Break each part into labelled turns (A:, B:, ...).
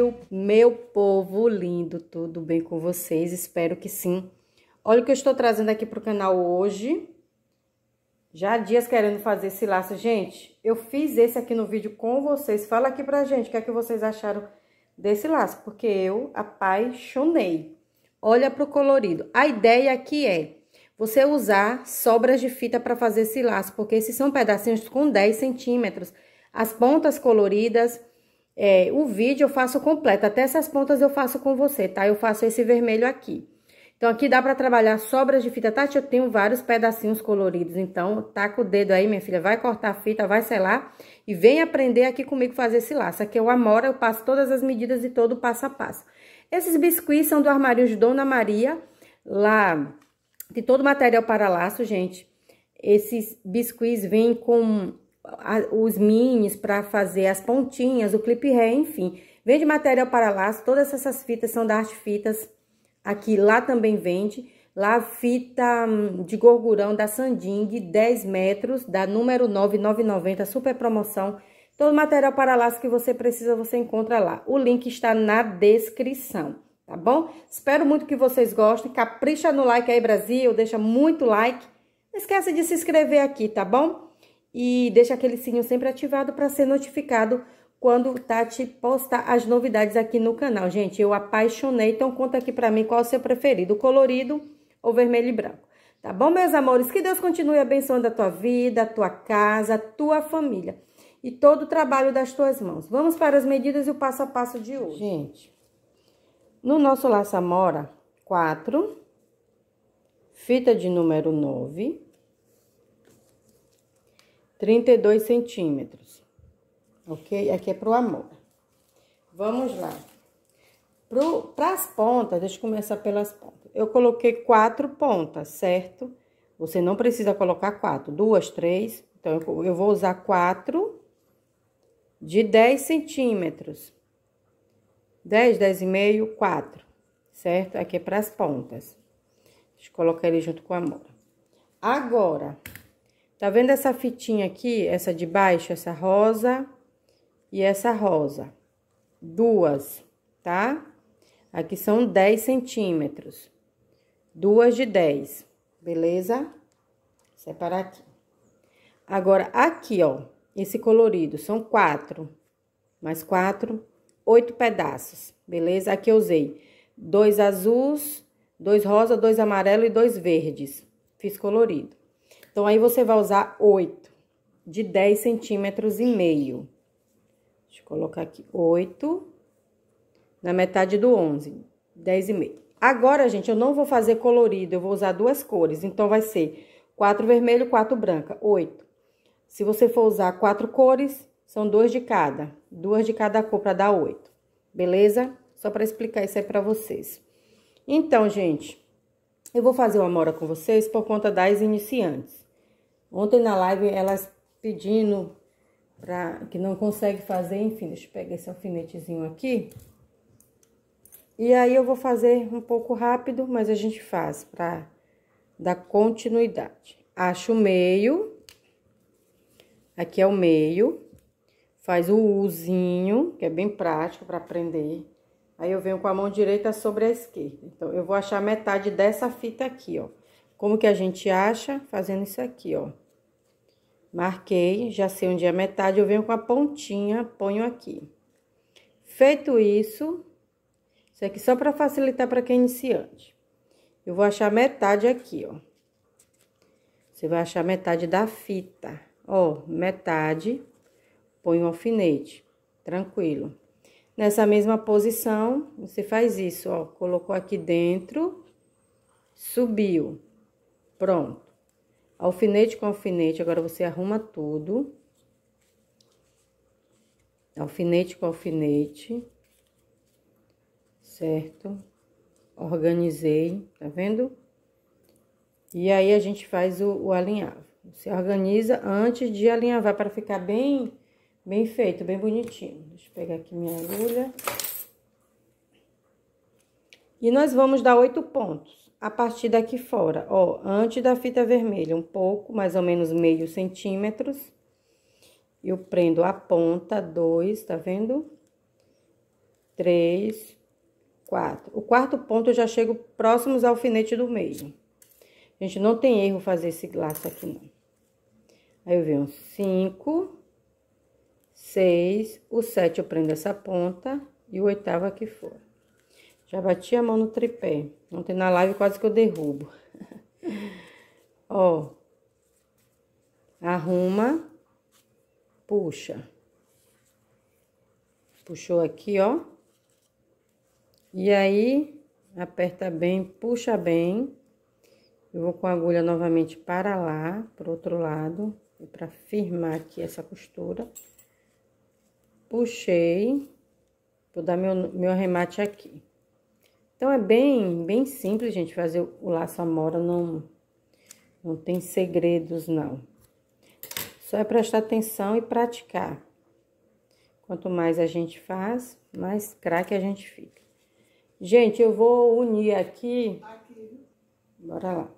A: Brasil, meu povo lindo, tudo bem com vocês? Espero que sim. Olha o que eu estou trazendo aqui para o canal hoje. Já há dias querendo fazer esse laço. Gente, eu fiz esse aqui no vídeo com vocês. Fala aqui pra gente o que é que vocês acharam desse laço, porque eu apaixonei. Olha pro colorido. A ideia aqui é você usar sobras de fita para fazer esse laço, porque esses são pedacinhos com 10 centímetros. As pontas coloridas é, o vídeo eu faço completo, até essas pontas eu faço com você, tá? Eu faço esse vermelho aqui. Então, aqui dá pra trabalhar sobras de fita. Tati, eu tenho vários pedacinhos coloridos, então taca o dedo aí, minha filha, vai cortar a fita, vai selar e vem aprender aqui comigo fazer esse laço. Aqui é o Amora, eu passo todas as medidas e todo o passo a passo. Esses biscuits são do armário de Dona Maria, lá tem todo o material para laço, gente. Esses biscuits vêm com os minis para fazer as pontinhas, o clipe ré, enfim. Vende material para laço, todas essas fitas são da Arte Fitas. Aqui, lá também vende. Lá, fita hum, de gorgurão da sanding 10 metros, da número 9990, super promoção. Todo material para laço que você precisa, você encontra lá. O link está na descrição, tá bom? Espero muito que vocês gostem. Capricha no like aí, Brasil. Deixa muito like. Não esquece de se inscrever aqui, tá bom? e deixa aquele sininho sempre ativado para ser notificado quando Tati posta as novidades aqui no canal. Gente, eu apaixonei, então conta aqui para mim qual é o seu preferido, colorido ou vermelho e branco. Tá bom, meus amores? Que Deus continue abençoando a tua vida, a tua casa, a tua família e todo o trabalho das tuas mãos. Vamos para as medidas e o passo a passo de hoje. Gente, no nosso laço amora, 4, fita de número 9, 32 centímetros, ok? Aqui é pro amor. Vamos lá. Para as pontas, deixa eu começar pelas pontas. Eu coloquei quatro pontas, certo? Você não precisa colocar quatro, duas, três. Então, eu, vou usar quatro de 10 centímetros. 10, 10 e meio, quatro, certo? Aqui é para as pontas. Deixa eu colocar ele junto com a mora. Agora, Tá vendo essa fitinha aqui? Essa de baixo, essa rosa e essa rosa. Duas, tá? Aqui são 10 centímetros. Duas de 10, beleza? Separar aqui. Agora, aqui, ó, esse colorido, são quatro. Mais quatro, oito pedaços, beleza? Aqui eu usei dois azuis, dois rosa, dois amarelo e dois verdes. Fiz colorido. Então, aí você vai usar oito de 10 centímetros e meio. Deixa eu colocar aqui oito na metade do 11, 10 e meio. Agora, gente, eu não vou fazer colorido, eu vou usar duas cores. Então, vai ser quatro vermelho, quatro branca, oito. Se você for usar quatro cores, são dois de cada, duas de cada cor para dar oito, beleza? Só para explicar isso aí para vocês. Então, gente, eu vou fazer uma mora com vocês por conta das iniciantes. Ontem na live elas pedindo para que não consegue fazer, enfim, deixa eu pegar esse alfinetezinho aqui. E aí eu vou fazer um pouco rápido, mas a gente faz para dar continuidade. acho o meio. Aqui é o meio. Faz o Uzinho, que é bem prático para aprender. Aí eu venho com a mão direita sobre a esquerda. Então, eu vou achar metade dessa fita aqui, ó. Como que a gente acha? Fazendo isso aqui, ó. Marquei, já sei onde é a metade, eu venho com a pontinha, ponho aqui. Feito isso, isso aqui só para facilitar para quem é iniciante. Eu vou achar metade aqui, ó. Você vai achar metade da fita, ó, metade, põe um alfinete, tranquilo. Nessa mesma posição, você faz isso, ó, colocou aqui dentro, subiu Pronto. Alfinete com alfinete, agora você arruma tudo. Alfinete com alfinete. Certo? Organizei, tá vendo? E aí a gente faz o, o alinhavo. Você organiza antes de alinhavar para ficar bem, bem feito, bem bonitinho. Deixa eu pegar aqui minha agulha. E nós vamos dar oito pontos a partir daqui fora, ó, antes da fita vermelha, um pouco, mais ou menos meio centímetros. Eu prendo a ponta, dois, tá vendo? Três, quatro. O quarto ponto eu já chego próximos ao alfinete do meio. Gente, não tem erro fazer esse laço aqui, não. Aí eu venho cinco, seis, o sete eu prendo essa ponta e o oitavo aqui fora. Já bati a mão no tripé. Ontem na live quase que eu derrubo. Ó. Arruma. Puxa. Puxou aqui, ó. E aí, aperta bem, puxa bem. Eu vou com a agulha novamente para lá, para o outro lado. E firmar aqui essa costura. Puxei. Vou dar meu, meu arremate aqui. Então, é bem, bem simples, gente, fazer o laço amora, não, não tem segredos, não. Só é prestar atenção e praticar. Quanto mais a gente faz, mais craque a gente fica. Gente, eu vou unir aqui. Bora lá.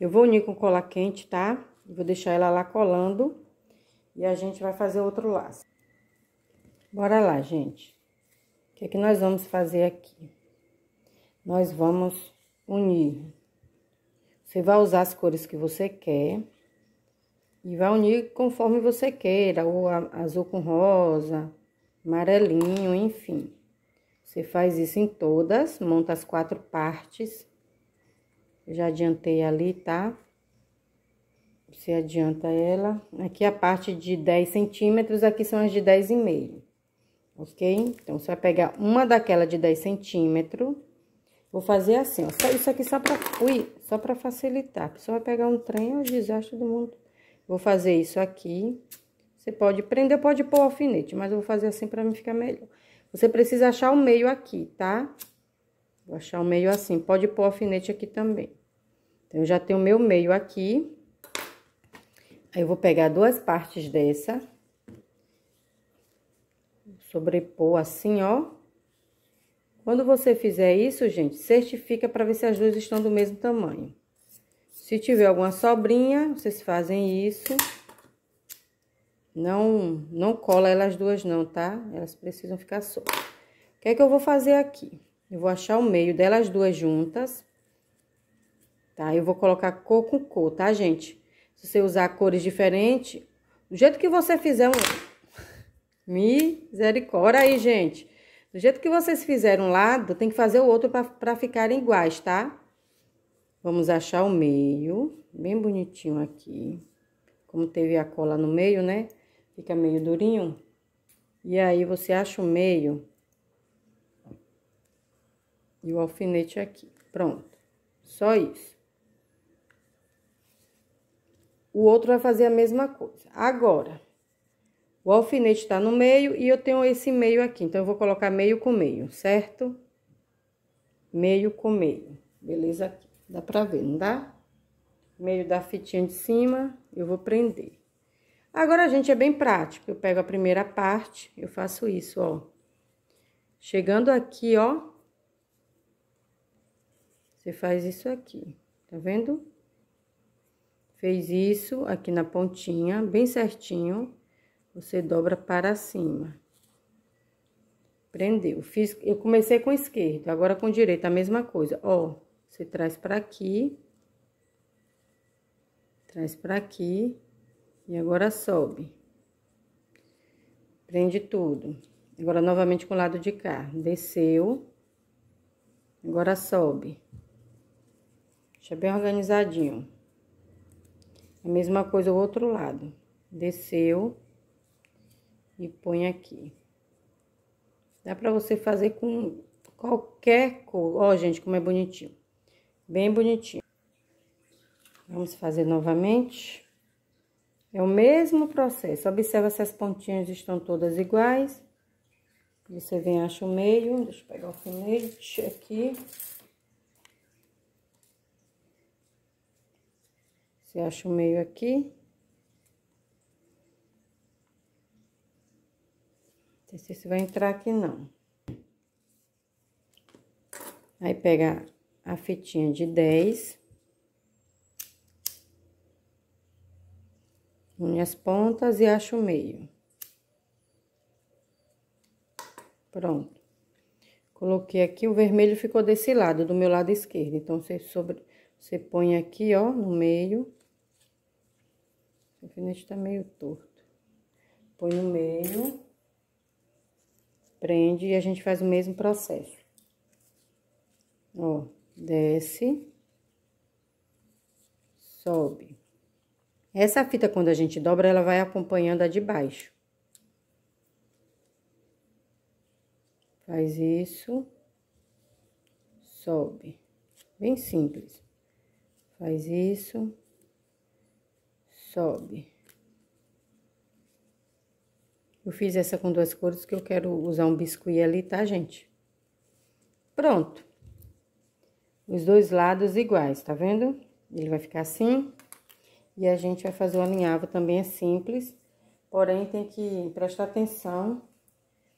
A: Eu vou unir com cola quente, tá? Vou deixar ela lá colando. E a gente vai fazer outro laço. Bora lá, gente. O que é que nós vamos fazer aqui? nós vamos unir. Você vai usar as cores que você quer e vai unir conforme você queira, ou azul com rosa, amarelinho, enfim. Você faz isso em todas, monta as quatro partes. já adiantei ali, tá? Você adianta ela. Aqui a parte de 10 centímetros, aqui são as de 10,5, ok? Então, você vai pegar uma daquela de 10 centímetros Vou fazer assim, ó. Isso aqui só pra, ui, só pra facilitar. A pessoa vai pegar um trem, é o desastre do mundo. Vou fazer isso aqui. Você pode prender, pode pôr alfinete, mas eu vou fazer assim pra mim ficar melhor. Você precisa achar o meio aqui, tá? Vou achar o meio assim. Pode pôr alfinete aqui também. Então, eu já tenho o meu meio aqui. Aí, eu vou pegar duas partes dessa. Sobrepor assim, ó. Quando você fizer isso, gente, certifica para ver se as duas estão do mesmo tamanho. Se tiver alguma sobrinha, vocês fazem isso. Não, não cola elas duas não, tá? Elas precisam ficar soltas. O que é que eu vou fazer aqui? Eu vou achar o meio delas duas juntas. Tá? Eu vou colocar cor com cor, tá, gente? Se você usar cores diferentes, do jeito que você fizer um... Misericórdia aí, gente. Do jeito que vocês fizeram um lado, tem que fazer o outro para ficarem iguais, tá? Vamos achar o meio, bem bonitinho aqui. Como teve a cola no meio, né? Fica meio durinho. E aí, você acha o meio. E o alfinete aqui. Pronto. Só isso. O outro vai fazer a mesma coisa. Agora... O alfinete está no meio e eu tenho esse meio aqui, então eu vou colocar meio com meio, certo? Meio com meio, beleza? Dá pra ver, não dá? Meio da fitinha de cima, eu vou prender. Agora, gente, é bem prático, eu pego a primeira parte, eu faço isso, ó. Chegando aqui, ó, você faz isso aqui, tá vendo? Fez isso aqui na pontinha, bem certinho você dobra para cima. Prendeu. Fiz, eu comecei com esquerdo, agora com direito, a mesma coisa. Ó, você traz para aqui, traz para aqui e agora sobe. Prende tudo. Agora, novamente com o lado de cá. Desceu. Agora sobe. Deixa bem organizadinho. A mesma coisa o outro lado. Desceu e põe aqui. Dá pra você fazer com qualquer cor. Ó, gente, como é bonitinho. Bem bonitinho. Vamos fazer novamente. É o mesmo processo. Observa se as pontinhas estão todas iguais. Você vem, acha o meio. Deixa eu pegar o alfinete aqui. Você acha o meio aqui. Não sei se vai entrar aqui, não. Aí pega a fitinha de 10. Une as pontas e acha o meio. Pronto. Coloquei aqui, o vermelho ficou desse lado, do meu lado esquerdo. Então, você, sobre, você põe aqui, ó, no meio. O alfinete tá meio torto. Põe no meio prende e a gente faz o mesmo processo. Ó, desce, sobe. Essa fita, quando a gente dobra, ela vai acompanhando a de baixo. Faz isso, sobe. Bem simples. Faz isso, sobe. Eu fiz essa com duas cores que eu quero usar um biscuit ali, tá, gente? Pronto. Os dois lados iguais, tá vendo? Ele vai ficar assim. E a gente vai fazer o alinhavo também, é simples. Porém, tem que prestar atenção.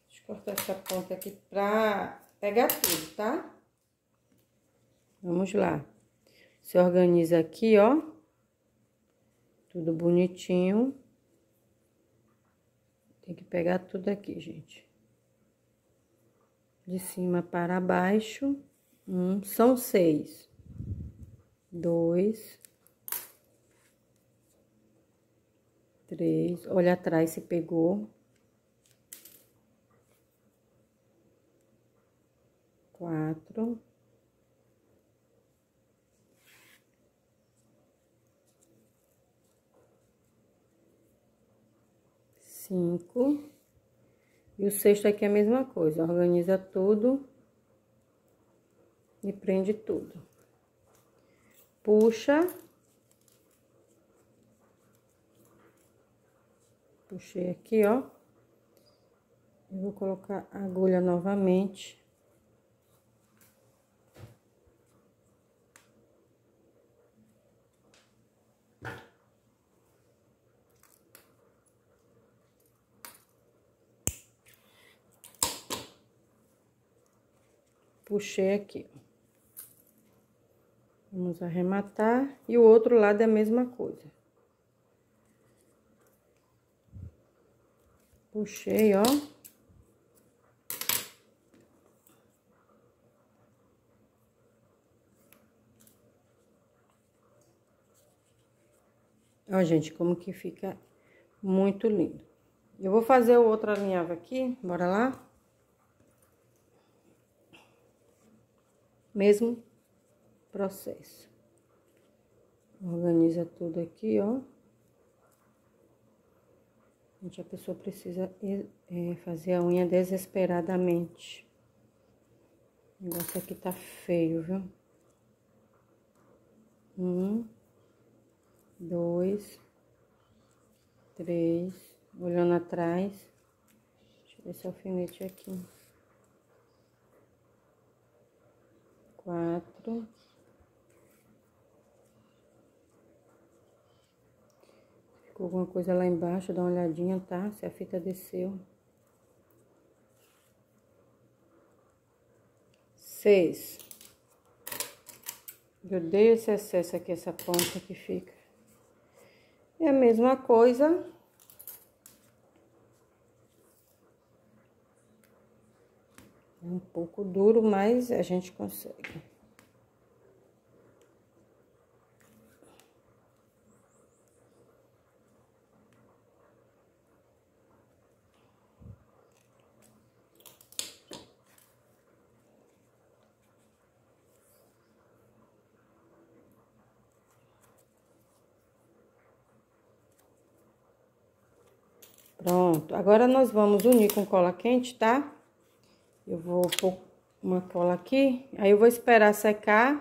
A: Deixa eu cortar essa ponta aqui pra pegar tudo, tá? Vamos lá. Se organiza aqui, ó. Tudo bonitinho. Tem que pegar tudo aqui, gente. De cima para baixo. Um, são seis. Dois. Três. Olha atrás se pegou. Quatro. cinco. E o sexto aqui é a mesma coisa, organiza tudo e prende tudo. Puxa. Puxei aqui, ó. Eu vou colocar agulha novamente. puxei aqui. Vamos arrematar. E o outro lado é a mesma coisa. Puxei, ó. Ó, gente, como que fica muito lindo. Eu vou fazer o outro alinhavo aqui, bora lá? mesmo processo. Organiza tudo aqui, ó. Gente, a pessoa precisa é, fazer a unha desesperadamente. O negócio aqui tá feio, viu? Um, dois, três, olhando atrás. Deixa eu ver esse alfinete aqui. quatro, ficou alguma coisa lá embaixo, dá uma olhadinha, tá? Se a fita desceu. Seis. Eu dei esse excesso aqui, essa ponta que fica. É a mesma coisa, É um pouco duro, mas a gente consegue. Pronto, agora nós vamos unir com cola quente, tá? Eu vou pôr uma cola aqui, aí eu vou esperar secar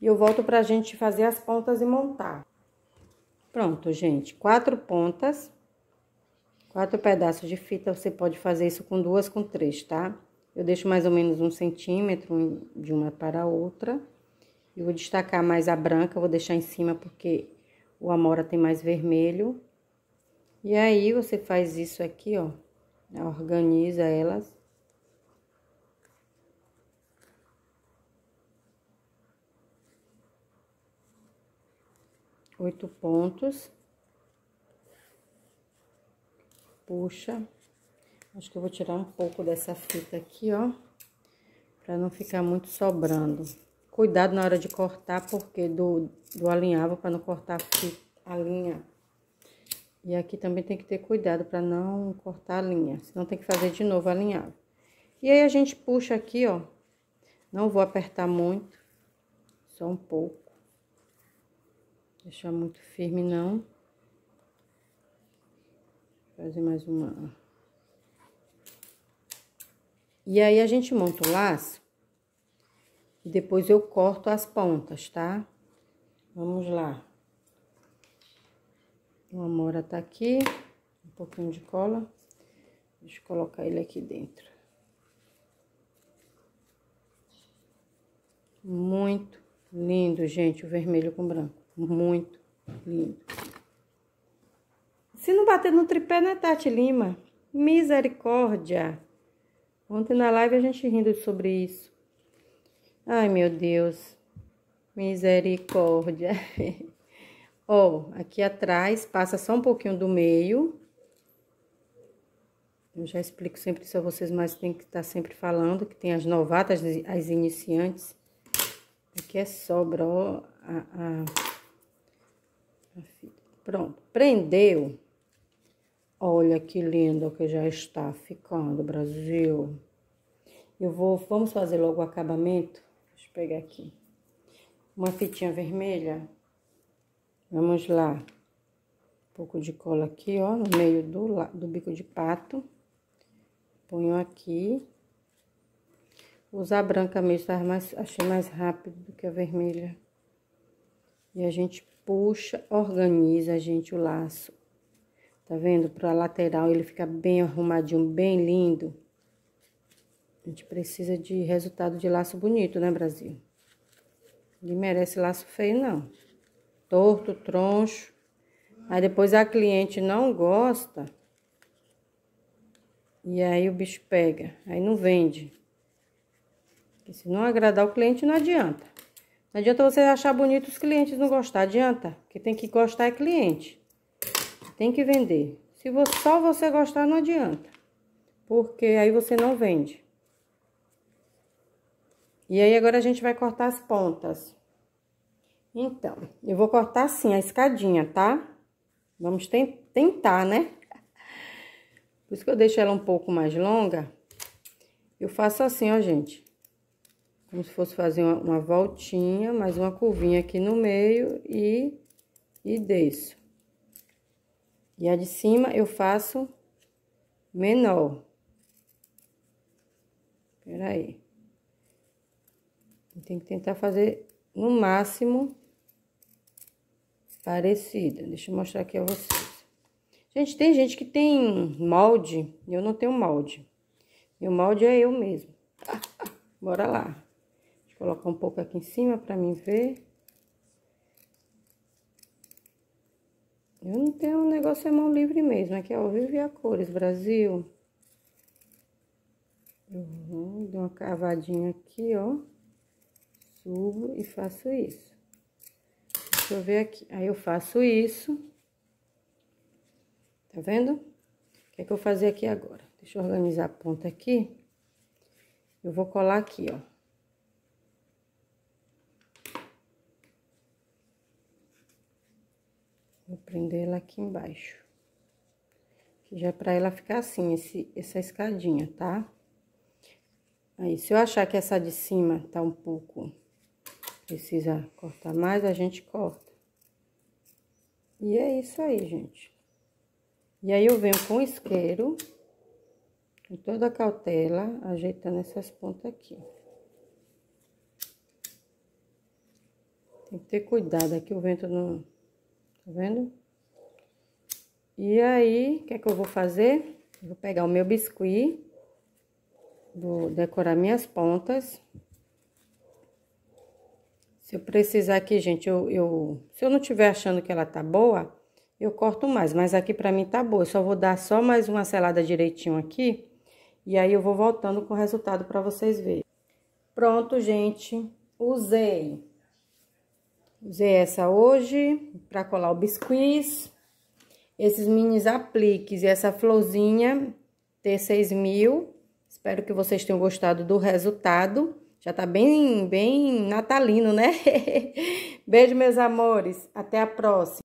A: e eu volto pra gente fazer as pontas e montar. Pronto, gente, quatro pontas, quatro pedaços de fita, você pode fazer isso com duas, com três, tá? Eu deixo mais ou menos um centímetro de uma para a outra. Eu vou destacar mais a branca, vou deixar em cima porque o amora tem mais vermelho. E aí, você faz isso aqui, ó, organiza elas. oito pontos. Puxa. Acho que eu vou tirar um pouco dessa fita aqui, ó. Pra não ficar muito sobrando. Cuidado na hora de cortar, porque do, do alinhavo pra não cortar a, fita, a linha. E aqui também tem que ter cuidado pra não cortar a linha. Senão tem que fazer de novo alinhavo. E aí a gente puxa aqui, ó. Não vou apertar muito. Só um pouco deixar muito firme não. Fazer mais uma. E aí a gente monta o laço e depois eu corto as pontas, tá? Vamos lá. O amora tá aqui, um pouquinho de cola. Deixa eu colocar ele aqui dentro. Muito lindo, gente, o vermelho com branco. Muito lindo. Se não bater no tripé, né, Tati Lima? Misericórdia. Ontem na live a gente rindo sobre isso. Ai, meu Deus. Misericórdia. Ó, aqui atrás, passa só um pouquinho do meio. Eu já explico sempre isso a vocês, mas tem que estar tá sempre falando que tem as novatas, as iniciantes. Aqui é sobra, ó, a, a Pronto, prendeu. Olha que lindo que já está ficando, Brasil. Eu vou, vamos fazer logo o acabamento. Deixa eu pegar aqui. Uma fitinha vermelha. Vamos lá. Um pouco de cola aqui, ó, no meio do, do bico de pato. Ponho aqui. Usar branca mesmo, tá? mais, achei mais rápido do que a vermelha. E a gente puxa, organiza, a gente, o laço. Tá vendo? Pra lateral ele fica bem arrumadinho, bem lindo. A gente precisa de resultado de laço bonito, né, Brasil? Ele merece laço feio, não. Torto, troncho. Aí depois a cliente não gosta. E aí o bicho pega. Aí não vende. Porque se não agradar o cliente, não adianta. Não adianta você achar bonito os clientes não gostar, adianta. Que tem que gostar é cliente. Tem que vender. Se você, só você gostar, não adianta. Porque aí você não vende. E aí agora a gente vai cortar as pontas. Então, eu vou cortar assim a escadinha, tá? Vamos tentar, né? Por isso que eu deixo ela um pouco mais longa. Eu faço assim, ó, gente como se fosse fazer uma, uma voltinha, mais uma curvinha aqui no meio e, e desço. E a de cima eu faço menor. Peraí. Tem que tentar fazer no máximo parecida. Deixa eu mostrar aqui a vocês. Gente, tem gente que tem molde, eu não tenho molde. Meu molde é eu mesmo. Bora lá colocar um pouco aqui em cima para mim ver. Eu não tenho um negócio é mão livre mesmo. Aqui, ó, vive a cores, Brasil. vou uhum, dou uma cavadinha aqui, ó. Subo e faço isso. Deixa eu ver aqui. Aí eu faço isso. Tá vendo? O que é que eu vou fazer aqui agora? Deixa eu organizar a ponta aqui. Eu vou colar aqui, ó. Vou prender ela aqui embaixo. Já é pra ela ficar assim, esse, essa escadinha, tá? Aí, se eu achar que essa de cima tá um pouco... Precisa cortar mais, a gente corta. E é isso aí, gente. E aí, eu venho com isqueiro, com toda a cautela, ajeitando essas pontas aqui. Tem que ter cuidado, aqui é o vento não tá vendo? E aí, o que é que eu vou fazer? Vou pegar o meu biscuit, vou decorar minhas pontas. Se eu precisar aqui, gente, eu, eu se eu não tiver achando que ela tá boa, eu corto mais, mas aqui pra mim tá boa. Eu só vou dar só mais uma selada direitinho aqui, e aí eu vou voltando com o resultado pra vocês verem. Pronto, gente, usei Usei essa hoje para colar o biscuit. Esses minis apliques e essa florzinha t 6000 mil. Espero que vocês tenham gostado do resultado. Já tá bem, bem natalino, né? Beijo, meus amores. Até a próxima.